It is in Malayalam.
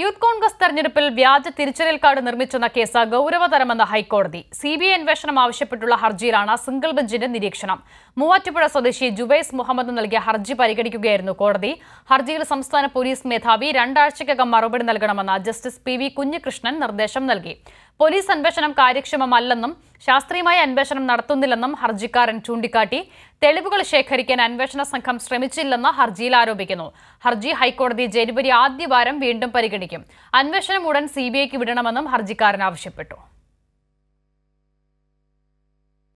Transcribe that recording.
യൂത്ത് കോൺഗ്രസ് തെരഞ്ഞെടുപ്പിൽ വ്യാജ തിരിച്ചറിയൽ കാർഡ് നിർമ്മിച്ചെന്ന കേസ് ഗൌരവതരമെന്ന ഹൈക്കോടതി സി ബി ഐ അന്വേഷണം ആവശ്യപ്പെട്ടുള്ള ഹർജിയിലാണ് സിംഗിൾ ബെഞ്ചിന്റെ നിരീക്ഷണം മൂവാറ്റുപുഴ സ്വദേശി ജുബൈസ് മുഹമ്മദ് നൽകിയ ഹർജി പരിഗണിക്കുകയായിരുന്നു കോടതി ഹർജിയിൽ സംസ്ഥാന പോലീസ് മേധാവി രണ്ടാഴ്ചയ്ക്കകം മറുപടി നൽകണമെന്ന ജസ്റ്റിസ് പി കുഞ്ഞികൃഷ്ണൻ നിർദ്ദേശം നൽകി പോലീസ് അന്വേഷണം കാര്യക്ഷമമല്ലെന്നും ശാസ്ത്രീയമായ അന്വേഷണം നടത്തുന്നില്ലെന്നും ഹർജിക്കാരൻ ചൂണ്ടിക്കാട്ടി തെളിവുകൾ ശേഖരിക്കാൻ അന്വേഷണ സംഘം ശ്രമിച്ചില്ലെന്ന് ഹർജിയിൽ ആരോപിക്കുന്നു ഹർജി ഹൈക്കോടതി ജനുവരി ആദ്യവാരം വീണ്ടും പരിഗണിക്കും അന്വേഷണം ഉടൻ സി വിടണമെന്നും ഹർജിക്കാരൻ ആവശ്യപ്പെട്ടു